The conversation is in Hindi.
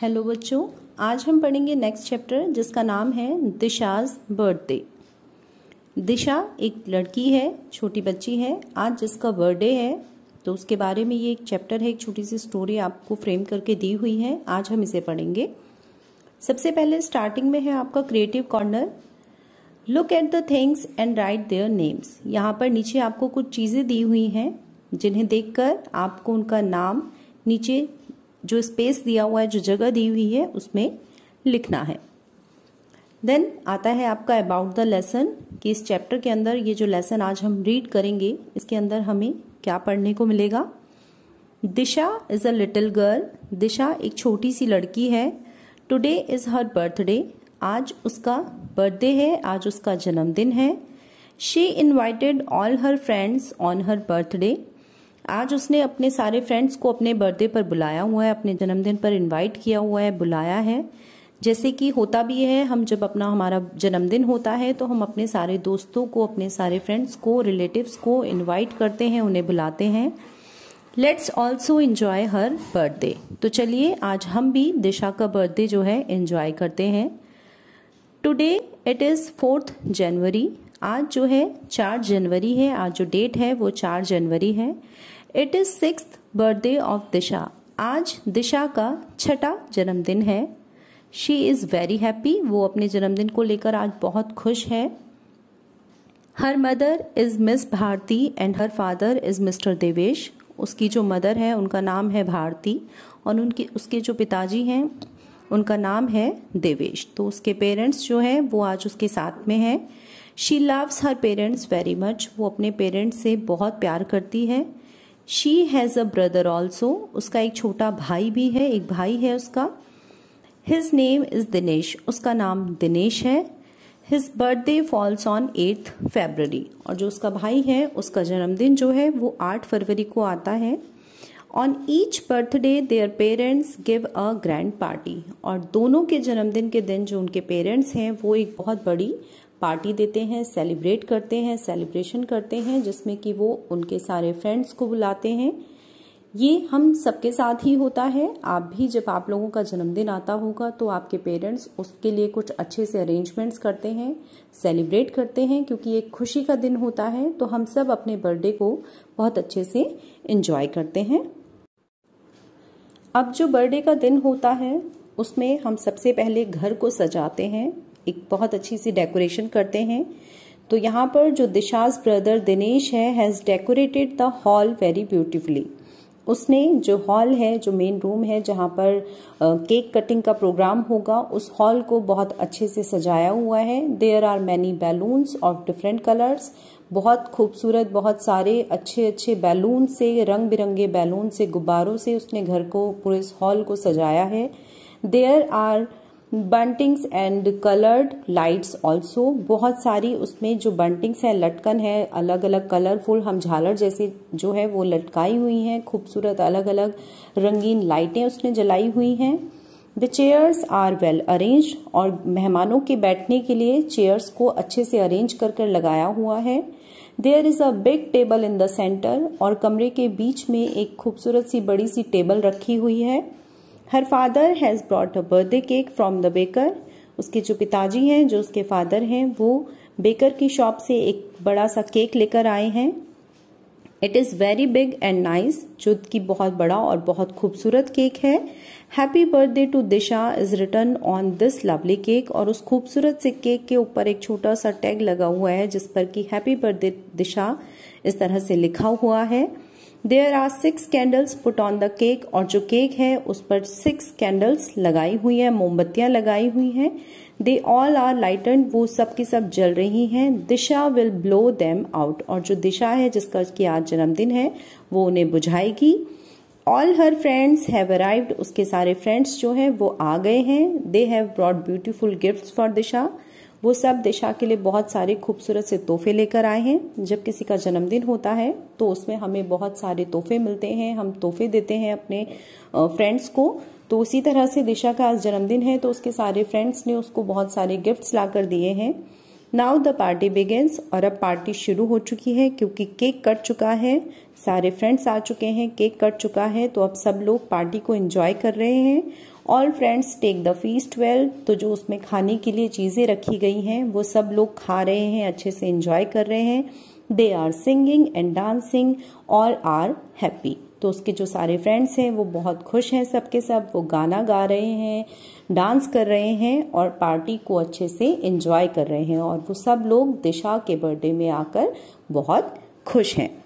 हेलो बच्चों आज हम पढ़ेंगे नेक्स्ट चैप्टर जिसका नाम है दिशाज बर्थडे दिशा एक लड़की है छोटी बच्ची है आज जिसका बर्थडे है तो उसके बारे में ये एक चैप्टर है एक छोटी सी स्टोरी आपको फ्रेम करके दी हुई है आज हम इसे पढ़ेंगे सबसे पहले स्टार्टिंग में है आपका creative corner look at the things and write their names यहाँ पर नीचे आपको कुछ चीज़ें दी हुई हैं जिन्हें देखकर आपको उनका नाम नीचे जो स्पेस दिया हुआ है जो जगह दी हुई है उसमें लिखना है देन आता है आपका अबाउट द लेसन कि इस चैप्टर के अंदर ये जो लेसन आज हम रीड करेंगे इसके अंदर हमें क्या पढ़ने को मिलेगा Disha is a little girl Disha एक छोटी सी लड़की है टुडे इज़ हर बर्थडे आज उसका बर्थडे है आज उसका जन्मदिन है she invited all her friends on her birthday आज उसने अपने सारे फ्रेंड्स को अपने बर्थडे पर बुलाया हुआ है अपने जन्मदिन पर इनवाइट किया हुआ है बुलाया है जैसे कि होता भी है हम जब अपना हमारा जन्मदिन होता है तो हम अपने सारे दोस्तों को अपने सारे फ्रेंड्स को रिलेटिव्स को इनवाइट करते हैं उन्हें बुलाते हैं let's also enjoy her birthday तो चलिए आज हम भी दिशा का बर्थडे जो है इन्जॉय करते हैं today it is fourth January आज जो है चार जनवरी है आज जो डेट है वो चार जनवरी है it is six birthday of Disha आज दिशा का छठा जन्मदिन है शी इज़ वेरी हैप्पी वो अपने जन्मदिन को लेकर आज बहुत खुश है her mother is Miss Bharti and her father is Mr Devesh उसकी जो मदर है उनका नाम है भारती और उनके उसके जो पिताजी हैं उनका नाम है देवेश तो उसके पेरेंट्स जो हैं वो आज उसके साथ में हैं she loves her parents very much वो अपने पेरेंट्स से बहुत प्यार करती है she has a brother also उसका एक छोटा भाई भी है एक भाई है उसका हिज नेम इज़ दिनेश उसका नाम दिनेश है his birthday falls on eighth February और जो उसका भाई है उसका जन्मदिन जो है वो आठ फरवरी को आता है on each birthday their parents give a grand party और दोनों के जन्मदिन के दिन जो उनके पेरेंट्स हैं वो एक बहुत बड़ी पार्टी देते हैं सेलिब्रेट करते हैं सेलिब्रेशन करते हैं जिसमें कि वो उनके सारे फ्रेंड्स को बुलाते हैं ये हम सबके साथ ही होता है आप भी जब आप लोगों का जन्मदिन आता होगा तो आपके पेरेंट्स उसके लिए कुछ अच्छे से अरेंजमेंट्स करते हैं सेलिब्रेट करते हैं क्योंकि एक खुशी का दिन होता है तो हम सब अपने बर्थडे को बहुत अच्छे से इन्जॉय करते हैं अब जो बर्थडे का दिन होता है उसमें हम सबसे पहले घर को सजाते हैं एक बहुत अच्छी सी डेकोरेशन करते हैं तो यहाँ पर जो दिशाज ब्रदर दिनेश है has decorated the hall very beautifully उसने जो हॉल है जो मेन रूम है जहाँ पर केक कटिंग का प्रोग्राम होगा उस हॉल को बहुत अच्छे से सजाया हुआ है there are many balloons of different colours बहुत खूबसूरत बहुत सारे अच्छे अच्छे बैलून से रंग बिरंगे बैलून से गुब्बारों से उसने घर को पूरे हॉल को सजाया है there are buntings and coloured lights also बहुत सारी उसमें जो बंटिंग्स हैं लटकन है अलग अलग कलरफुल हम झालर जैसे जो है वो लटकाई हुई हैं खूबसूरत अलग अलग रंगीन लाइटें उसने जलाई हुई हैं the chairs are well arrange और मेहमानों के बैठने के लिए चेयर्स को अच्छे से अरेंज कर कर लगाया हुआ है there is a big table in the centre और कमरे के बीच में एक खूबसूरत सी बड़ी सी टेबल रखी हुई है her father has brought a birthday cake from the baker उसके जो पिताजी हैं जो उसके फादर हैं वो बेकर की शॉप से एक बड़ा सा केक लेकर आए हैं it is very big and nice जो कि बहुत बड़ा और बहुत खूबसूरत केक है happy birthday to Disha is return on this lovely cake और उस खूबसूरत से केक के ऊपर एक छोटा सा टैग लगा हुआ है जिस पर कि हैप्पी बर्थडे दिशा इस तरह से लिखा हुआ है there are six candles put on the cake और जो केक है उस पर सिक्स कैंडल्स लगाई हुई है मोमबत्तियां लगाई हुई हैं दे ऑल आर लाइटन वो सब की सब जल रही हैं Disha will blow them out और जो दिशा है जिसका उसकी आज जन्मदिन है वो उन्हें बुझाएगी all her friends have arrived उसके सारे फ्रेंड्स जो हैं वो आ गए हैं they have brought beautiful gift for Disha वो सब दिशा के लिए बहुत सारे खूबसूरत से तोहफे लेकर आए हैं जब किसी का जन्मदिन होता है तो उसमें हमें बहुत सारे तोहफे मिलते हैं हम तोहफे देते हैं अपने फ्रेंड्स को तो उसी तरह से दिशा का आज जन्मदिन है तो उसके सारे फ्रेंड्स ने उसको बहुत सारे गिफ्ट्स लाकर दिए हैं नाउ द पार्टी बिगेन्स और अब पार्टी शुरू हो चुकी है क्योंकि केक कट चुका है सारे फ्रेंड्स आ चुके हैं केक कट चुका है तो अब सब लोग पार्टी को एंजॉय कर रहे हैं all friends take the feast well तो जो उसमें खाने के लिए चीज़ें रखी गई हैं वो सब लोग खा रहे हैं अच्छे से इंजॉय कर रहे हैं they are singing and dancing all are happy तो उसके जो सारे फ्रेंड्स हैं वो बहुत खुश हैं सबके सब वो गाना गा रहे हैं डांस कर रहे हैं और पार्टी को अच्छे से इंजॉय कर रहे हैं और वो सब लोग दिशा के बर्थडे में आकर बहुत खुश हैं